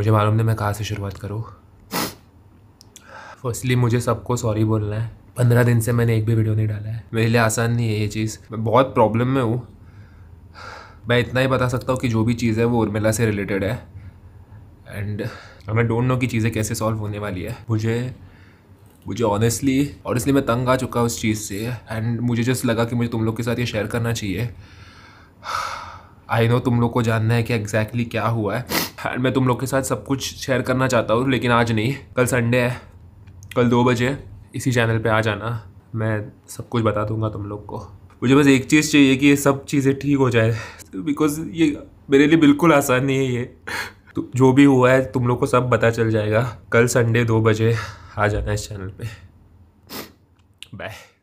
मुझे मालूम नहीं मैं कहाँ से शुरुआत करूँ फर्स्टली मुझे सबको सॉरी बोलना है पंद्रह दिन से मैंने एक भी वीडियो नहीं डाला है मेरे लिए आसान नहीं है ये चीज़ मैं बहुत प्रॉब्लम में हूँ मैं इतना ही बता सकता हूँ कि जो भी चीज़ है वो उर्मिला से रिलेटेड है एंड मैं डोंट नो कि चीज़ें कैसे सॉल्व होने वाली है मुझे मुझे ऑनेस्टली ऑनेस्टली मैं तंग आ चुका उस चीज़ से एंड मुझे जस्ट लगा कि मुझे तुम लोग के साथ ये शेयर करना चाहिए आई नो तुम लोग को जानना है कि एग्जैक्टली exactly क्या हुआ है एंड हाँ, मैं तुम लोग के साथ सब कुछ शेयर करना चाहता हूँ लेकिन आज नहीं कल संडे है कल दो बजे इसी चैनल पे आ जाना मैं सब कुछ बता दूंगा तुम लोग को मुझे बस एक चीज़ चाहिए कि ये सब चीज़ें ठीक हो जाए बिकॉज ये मेरे लिए बिल्कुल आसान नहीं है ये तो जो भी हुआ है तुम लोग को सब पता चल जाएगा कल संडे दो बजे आ जाना इस चैनल पे बाय